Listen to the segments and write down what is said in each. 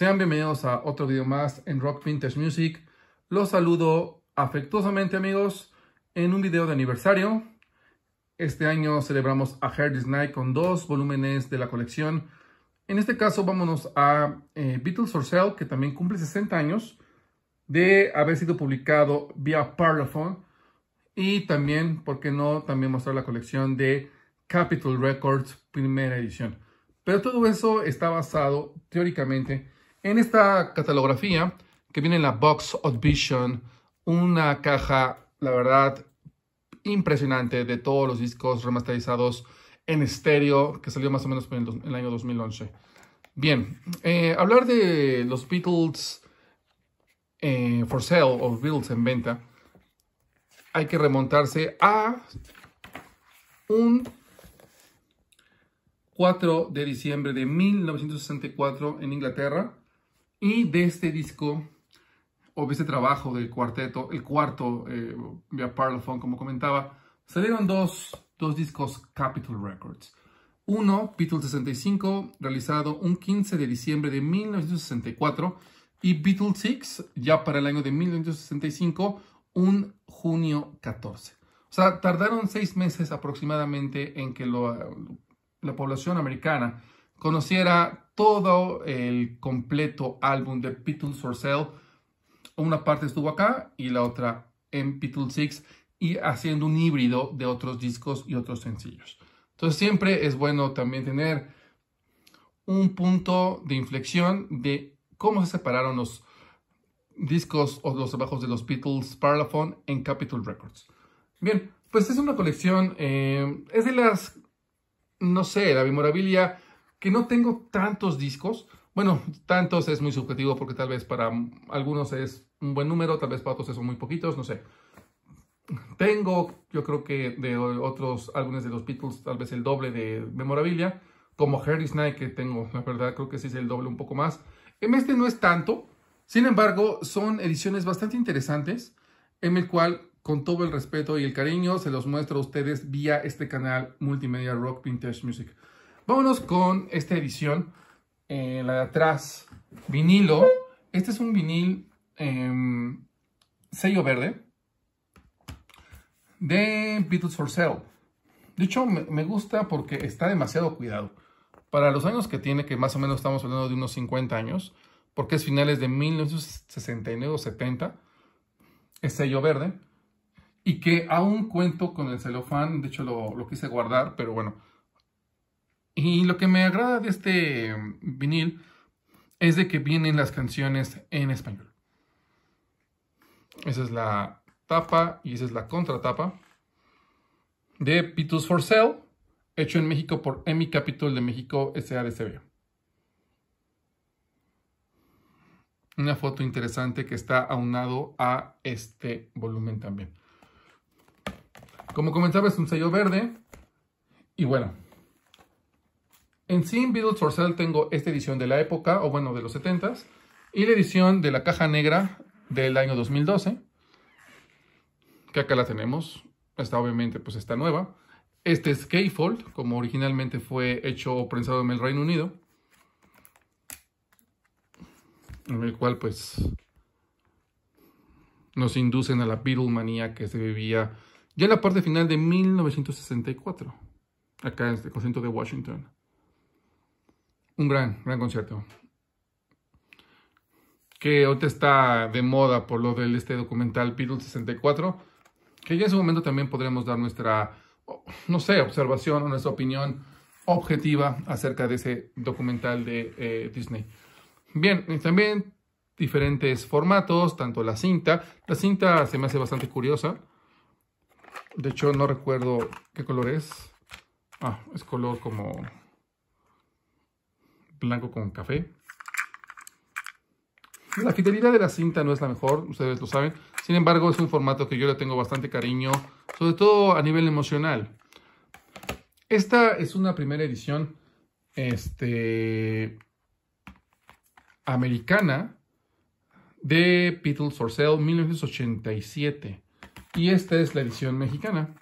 Sean bienvenidos a otro video más en Rock Vintage Music. Los saludo afectuosamente amigos en un video de aniversario. Este año celebramos a Herdis Night con dos volúmenes de la colección. En este caso vámonos a eh, Beatles for Sale, que también cumple 60 años de haber sido publicado vía Parlophone. Y también, ¿por qué no? También mostrar la colección de Capitol Records, primera edición. Pero todo eso está basado teóricamente en esta catalografía que viene en la Box Audition, una caja, la verdad, impresionante de todos los discos remasterizados en estéreo que salió más o menos en el, año 2011. Bien, eh, hablar de los Beatles eh, for sale o Beatles en venta, hay que remontarse a un 4 de diciembre de 1964 en Inglaterra y de este disco, o de este trabajo del cuarteto, el cuarto, eh, via Parlophone, como comentaba, salieron dos, discos Capitol Records. Uno, Beatles 65, realizado un 15 de diciembre de 1964, y Beatles 6, ya para el año de 1965, un junio 14. O sea, tardaron seis meses aproximadamente en que la población americana conociera todo el completo álbum de Beatles for Sale. Una parte estuvo acá y la otra en Beatles 6 y haciendo un híbrido de otros discos y otros sencillos. Entonces siempre es bueno también tener un punto de inflexión de cómo se separaron los discos o los trabajos de los Beatles Parlophone en Capitol Records. Bien, pues es una colección, eh, es de las, no sé, la memorabilia que no tengo tantos discos. Bueno, tantos es muy subjetivo porque tal vez para algunos es un buen número, tal vez para otros son muy poquitos, no sé. Tengo, yo creo que de otros álbumes de los Beatles, tal vez el doble de memorabilia, como Harry Snake que tengo, la verdad creo que sí es el doble un poco más. En este no es tanto, sin embargo, son ediciones bastante interesantes, en el cual con todo el respeto y el cariño se los muestro a ustedes vía este canal Multimedia Rock Vintage Music. Vámonos con esta edición, eh, la de atrás, vinilo. Este es un vinil em, sello verde de Beatles for Sale. De hecho, me gusta porque está demasiado cuidado. Para los años que tiene, que más o menos estamos hablando de unos 50 años, porque es finales de 1969-70, es sello verde, y que aún cuento con el celofán, de hecho lo quise guardar, pero bueno, y lo que me agrada de este vinil es de que vienen las canciones en español. Esa es la tapa y esa es la contratapa de Pitus for Sale, hecho en México por Emi Capital de México SADCB. Una foto interesante que está aunado a este volumen también. Como comentaba, es un sello verde. Y bueno, en sin Beatles for tengo esta edición de la época, o bueno, de los 70s, y la edición de la caja negra del año 2012, que acá la tenemos. Está obviamente pues está nueva. Este es como originalmente fue hecho o prensado en el Reino Unido. En el cual pues nos inducen a la Beatlemanía que se vivía ya en la parte final de 1964. Acá en este concierto de Washington. Un gran, gran concierto. Que ahorita está de moda por lo del este documental Beatles 64. Que ya en su momento también podremos dar nuestra, no sé, observación o nuestra opinión objetiva acerca de ese documental de eh, Disney. Bien, también diferentes formatos, tanto la cinta. La cinta se me hace bastante curiosa. De hecho, no recuerdo qué color es. Ah, es color como blanco con café. La fidelidad de la cinta no es la mejor, ustedes lo saben. Sin embargo, es un formato que yo le tengo bastante cariño, sobre todo a nivel emocional. Esta es una primera edición este, americana de Beatles for Sale 1987. Y esta es la edición mexicana.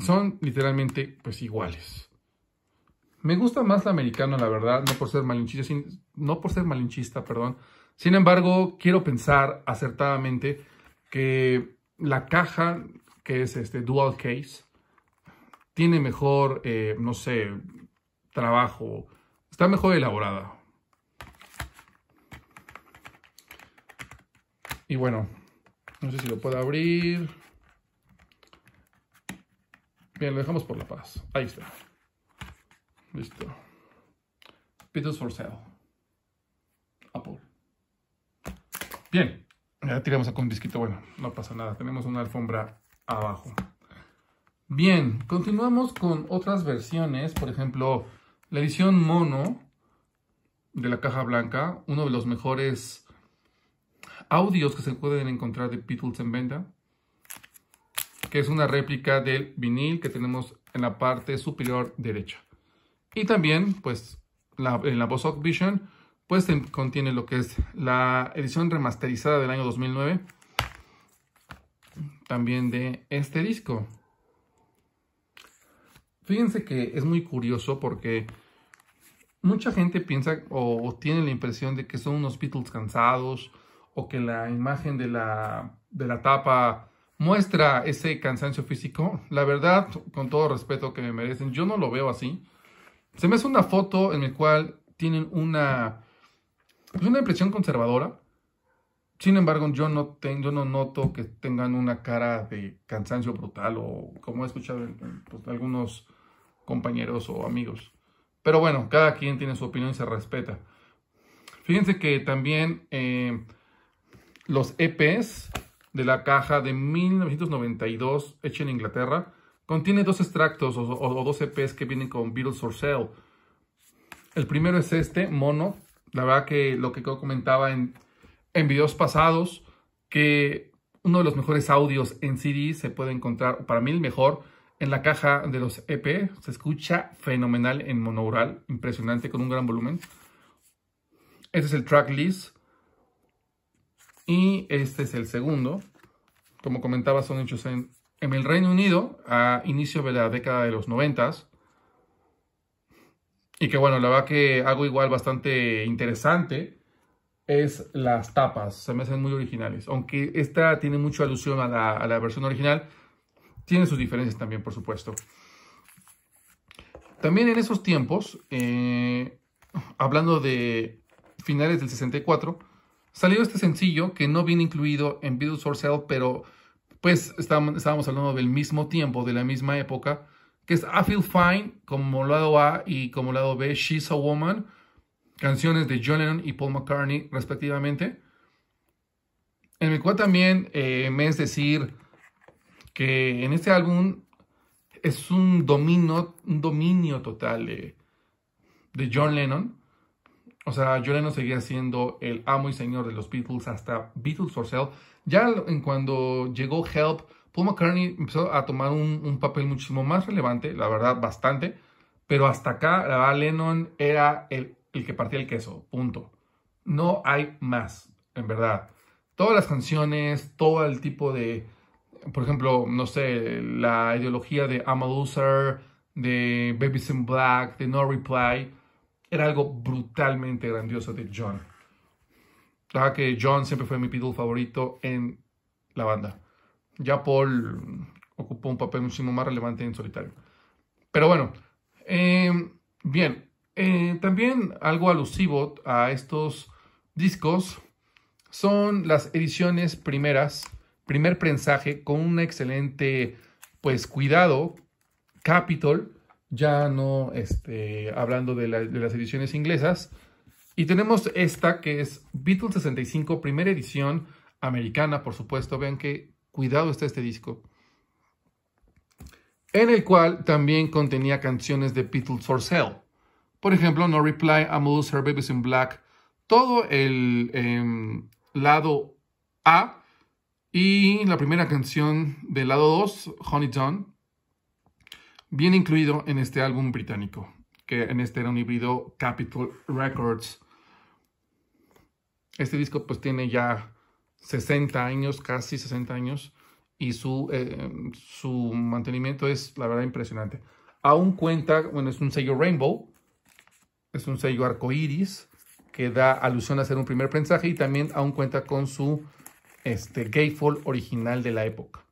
Son literalmente pues iguales. Me gusta más la americana, la verdad, no por ser malinchista, sin, no por ser malinchista, perdón. Sin embargo, quiero pensar acertadamente que la caja, que es este dual case, tiene mejor, eh, no sé, trabajo, está mejor elaborada. Y bueno, no sé si lo puedo abrir. Bien, lo dejamos por la paz. Ahí está. Listo. Beatles for sale. Apple. Bien. Ya tiramos acá un disquito. Bueno, no pasa nada. Tenemos una alfombra abajo. Bien, continuamos con otras versiones. Por ejemplo, la edición mono de la caja blanca. Uno de los mejores audios que se pueden encontrar de Beatles en venta. Que es una réplica del vinil que tenemos en la parte superior derecha. Y también, pues, en la of Vision, pues contiene lo que es la edición remasterizada del año 2009, también de este disco. Fíjense que es muy curioso porque mucha gente piensa o, tiene la impresión de que son unos Beatles cansados o que la imagen de de la tapa muestra ese cansancio físico. La verdad, con todo respeto que me merecen, yo no lo veo así. Se me hace una foto en la cual tienen una, pues, una impresión conservadora. Sin embargo, yo no, tengo, yo no noto que tengan una cara de cansancio brutal o como he escuchado pues, algunos compañeros o amigos. Pero bueno, cada quien tiene su opinión y se respeta. Fíjense que también eh, los EPs de la caja de 1992 hecha en Inglaterra Contiene dos extractos o, dos EPs que vienen con Beatles or Sale. El primero es este, Mono. La verdad que lo que comentaba en, en videos pasados, que uno de los mejores audios en CD se puede encontrar, para mí el mejor, en la caja de los EP. Se escucha fenomenal en monoural, impresionante, con un gran volumen. Este es el track list. Y este es el segundo. Como comentaba, son hechos en en el Reino Unido, a inicio de la década de los 90, y que bueno, la verdad que algo igual bastante interesante es las tapas, se me hacen muy originales. Aunque esta tiene mucha alusión a la, versión original, tiene sus diferencias también, por supuesto. También en esos tiempos, eh, hablando de finales del 64, salió este sencillo que no viene incluido en Beatles for pero pues estábamos, hablando del mismo tiempo, de la misma época, que es I Feel Fine como lado A y como lado B, She's a Woman, canciones de John Lennon y Paul McCartney respectivamente. En el cual también eh, me es decir que en este álbum es un dominio, un dominio total de, de John Lennon o sea, John Lennon seguía siendo el amo y señor de los Beatles hasta Beatles for Sale. Ya en cuando llegó Help, Paul McCartney empezó a tomar un, papel muchísimo más relevante, la verdad, bastante. Pero hasta acá, la verdad, Lennon era el, el que partía el queso, punto. No hay más, en verdad. Todas las canciones, todo el tipo de, por ejemplo, no sé, la ideología de I'm a Loser, de Babies in Black, de No Reply era algo brutalmente grandioso de John. La que John siempre fue mi Beatle favorito en la banda. Ya Paul ocupó un papel muchísimo más relevante en solitario. Pero bueno, eh, bien, eh, también algo alusivo a estos discos son las ediciones primeras, primer prensaje con un excelente pues cuidado, Capitol, ya no este, hablando de, las ediciones inglesas. Y tenemos esta que es Beatles 65, primera edición americana, por supuesto. Vean que cuidado está este disco. En el cual también contenía canciones de Beatles for Sale. Por ejemplo, No Reply, a Her Babies in Black. Todo el em, lado A y la primera canción del lado 2, Honey Done Bien incluido en este álbum británico, que en este era un híbrido Capitol Records. Este disco pues tiene ya 60 años, casi 60 años, y su, eh, su mantenimiento es la verdad impresionante. Aún cuenta, bueno, es un sello Rainbow, es un sello arcoiris que da alusión a ser un primer prensaje y también aún cuenta con su este, gatefold original de la época.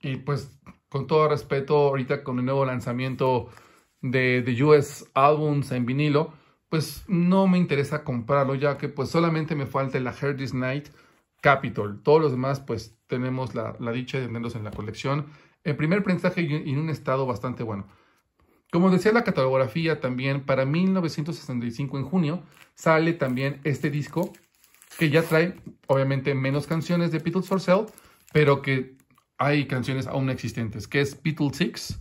Y pues con todo respeto, ahorita con el nuevo lanzamiento de, The US Albums en vinilo, pues no me interesa comprarlo ya que pues solamente me falta la Herdys This Night Capitol. Todos los demás pues tenemos la, dicha de tenerlos en la colección. El primer prensaje en un estado bastante bueno. Como decía la catalogografía también, para 1965 en junio sale también este disco que ya trae obviamente menos canciones de Beatles for Sale, pero que hay canciones aún existentes, que es Beatles Six,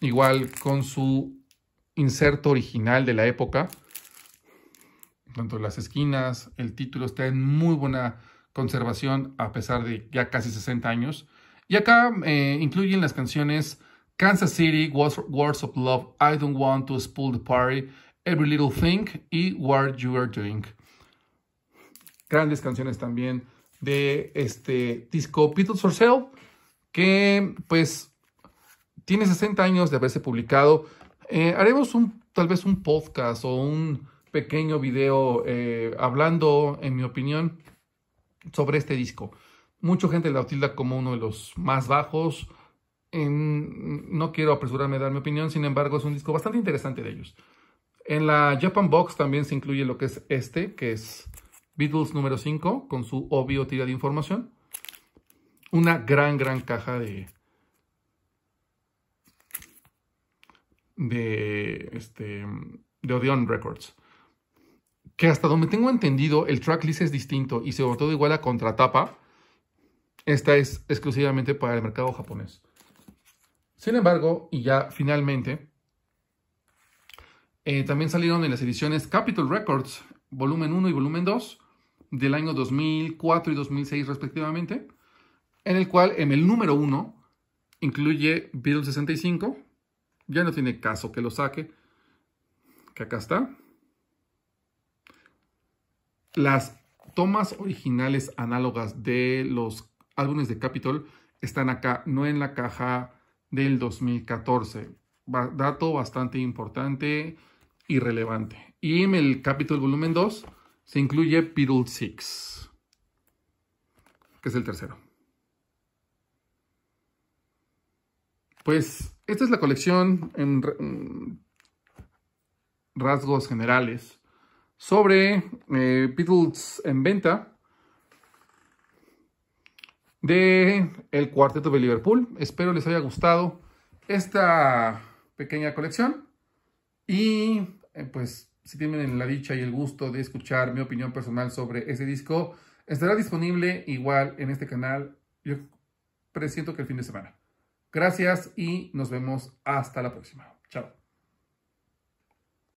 igual con su inserto original de la época, tanto las esquinas, el título está en muy buena conservación a pesar de ya casi 60 años. Y acá eh, incluyen las canciones Kansas City, Words of Love, I Don't Want to Spoil the Party, Every Little Thing y What You Are Doing. Grandes canciones también de este disco Beatles for Sale, que pues tiene 60 años de haberse publicado. Eh, haremos un, tal vez un podcast o un pequeño video eh, hablando, en mi opinión, sobre este disco. Mucha gente la tilda como uno de los más bajos. no quiero apresurarme a dar mi opinión, sin embargo, es un disco bastante interesante de ellos. En la Japan Box también se incluye lo que es este, que es Beatles número 5 con su obvio tira de información. Una gran, gran caja de, de, este, de Odeon Records. Que hasta donde tengo entendido, el tracklist es distinto y sobre todo igual a contratapa. Esta es exclusivamente para el mercado japonés. Sin embargo, y ya finalmente, eh, también salieron en las ediciones Capitol Records, volumen 1 y volumen 2, del año 2004 y 2006 respectivamente, en el cual en el número 1 incluye bill 65, ya no tiene caso que lo saque, que acá está. Las tomas originales análogas de los álbumes de Capitol están acá, no en la caja del 2014. Dato bastante importante y relevante. Y en el Capitol Volumen 2 se incluye Piddle Six. que es el tercero. Pues esta es la colección en mm, rasgos generales sobre eh, en venta de el Cuarteto de Liverpool. Espero les haya gustado esta pequeña colección y eh, pues si tienen la dicha y el gusto de escuchar mi opinión personal sobre ese disco, estará disponible igual en este canal. Yo presiento que el fin de semana. Gracias y nos vemos hasta la próxima. Chao.